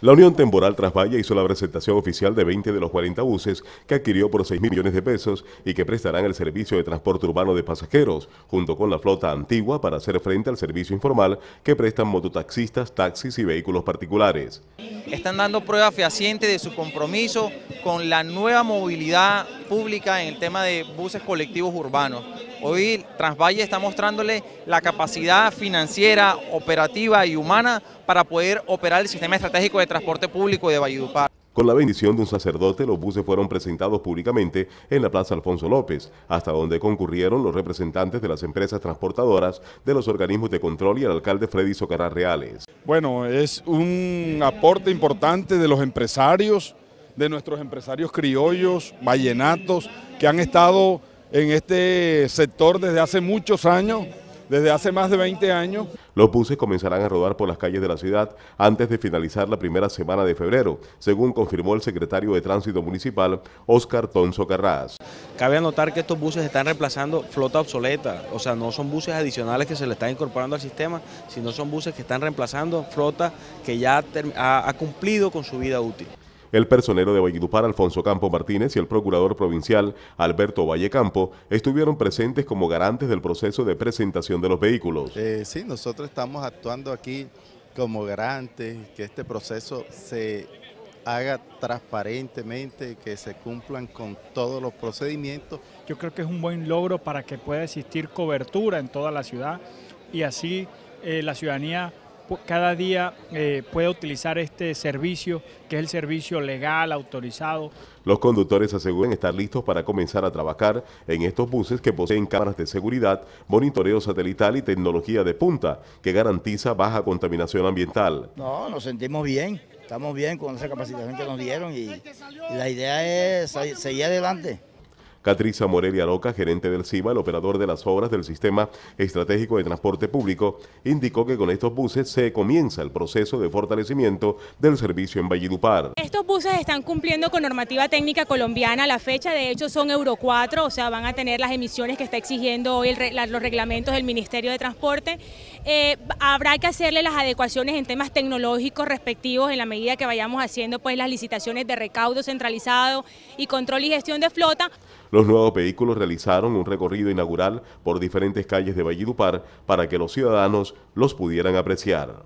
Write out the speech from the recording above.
La Unión Temporal valle hizo la presentación oficial de 20 de los 40 buses que adquirió por 6 millones de pesos y que prestarán el servicio de transporte urbano de pasajeros, junto con la flota antigua para hacer frente al servicio informal que prestan mototaxistas, taxis y vehículos particulares. Están dando prueba fehaciente de su compromiso con la nueva movilidad pública en el tema de buses colectivos urbanos. Hoy Transvalle está mostrándole la capacidad financiera, operativa y humana para poder operar el sistema estratégico de transporte público de Valledupar. Con la bendición de un sacerdote, los buses fueron presentados públicamente en la Plaza Alfonso López, hasta donde concurrieron los representantes de las empresas transportadoras, de los organismos de control y el alcalde Freddy Socará Reales. Bueno, es un aporte importante de los empresarios, de nuestros empresarios criollos, vallenatos, que han estado en este sector desde hace muchos años, desde hace más de 20 años. Los buses comenzarán a rodar por las calles de la ciudad antes de finalizar la primera semana de febrero, según confirmó el secretario de Tránsito Municipal, Oscar Tonso Carras. Cabe anotar que estos buses están reemplazando flota obsoleta, o sea, no son buses adicionales que se le están incorporando al sistema, sino son buses que están reemplazando flota que ya ha cumplido con su vida útil. El personero de Valledupar Alfonso Campo Martínez y el procurador provincial Alberto Vallecampo estuvieron presentes como garantes del proceso de presentación de los vehículos. Eh, sí, nosotros estamos actuando aquí como garantes, que este proceso se haga transparentemente, que se cumplan con todos los procedimientos. Yo creo que es un buen logro para que pueda existir cobertura en toda la ciudad y así eh, la ciudadanía cada día eh, puede pueda utilizar este servicio, que es el servicio legal, autorizado. Los conductores aseguran estar listos para comenzar a trabajar en estos buses que poseen cámaras de seguridad, monitoreo satelital y tecnología de punta, que garantiza baja contaminación ambiental. No, nos sentimos bien, estamos bien con esa capacitación que nos dieron y la idea es seguir adelante. Catriza Morelia Roca, gerente del CIBA, el operador de las obras del Sistema Estratégico de Transporte Público, indicó que con estos buses se comienza el proceso de fortalecimiento del servicio en Valledupar. Estos buses están cumpliendo con normativa técnica colombiana a la fecha, de hecho son Euro 4, o sea, van a tener las emisiones que está exigiendo hoy los reglamentos del Ministerio de Transporte. Eh, habrá que hacerle las adecuaciones en temas tecnológicos respectivos en la medida que vayamos haciendo pues las licitaciones de recaudo centralizado y control y gestión de flota. Los nuevos vehículos realizaron un recorrido inaugural por diferentes calles de Valledupar para que los ciudadanos los pudieran apreciar.